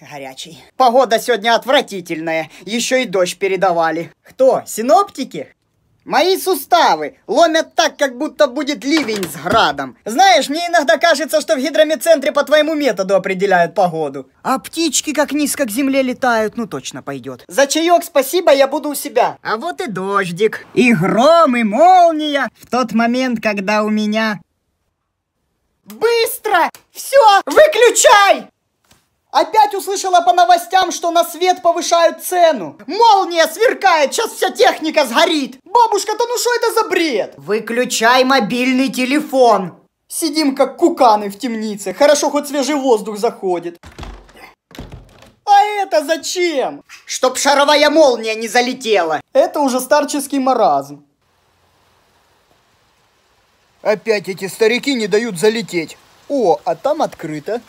Горячий. Погода сегодня отвратительная. Еще и дождь передавали. Кто? Синоптики? Мои суставы ломят так, как будто будет ливень с градом. Знаешь, мне иногда кажется, что в гидромедцентре по твоему методу определяют погоду. А птички как низко к земле летают, ну точно пойдет. За чаек спасибо, я буду у себя. А вот и дождик. И гром, и молния. В тот момент, когда у меня... Быстро! Все, выключай! Опять услышала по новостям, что на свет повышают цену. Молния сверкает, сейчас вся техника сгорит. Бабушка, то ну что это за бред? Выключай мобильный телефон. Сидим как куканы в темнице. Хорошо, хоть свежий воздух заходит. А это зачем? Чтоб шаровая молния не залетела. Это уже старческий маразм. Опять эти старики не дают залететь. О, а там открыто.